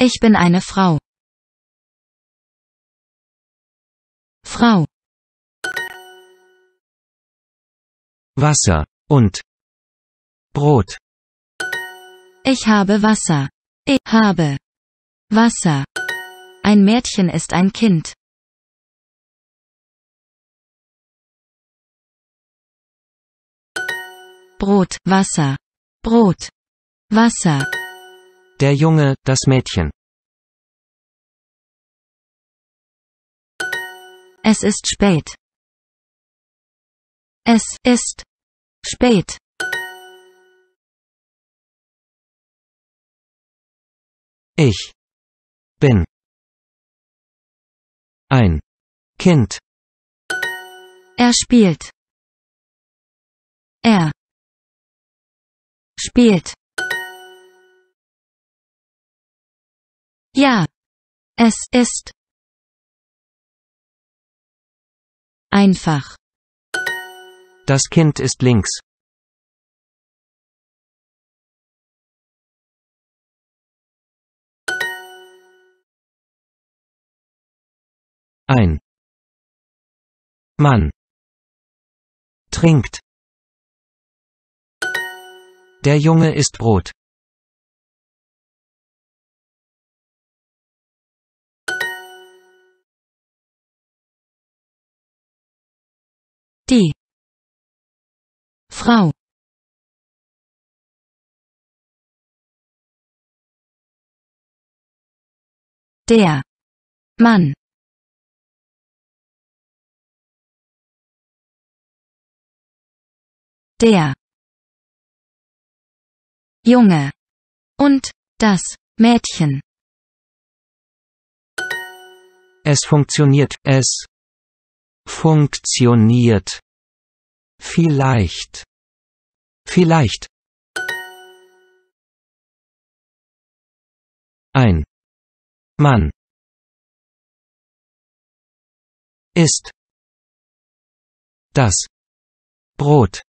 Ich bin eine Frau. Frau. Wasser und Brot. Ich habe Wasser. Ich habe Wasser. Ein Mädchen ist ein Kind. Brot, Wasser. Brot, Wasser. Der Junge, das Mädchen. Es ist spät. Es ist spät. Ich bin ein Kind. Er spielt. Er spielt. Ja. Es ist einfach. Das Kind ist links. Ein Mann trinkt. Der Junge ist rot. die Frau der Mann der Junge und das Mädchen. Es funktioniert, es funktioniert. Vielleicht. Vielleicht. Ein Mann ist das Brot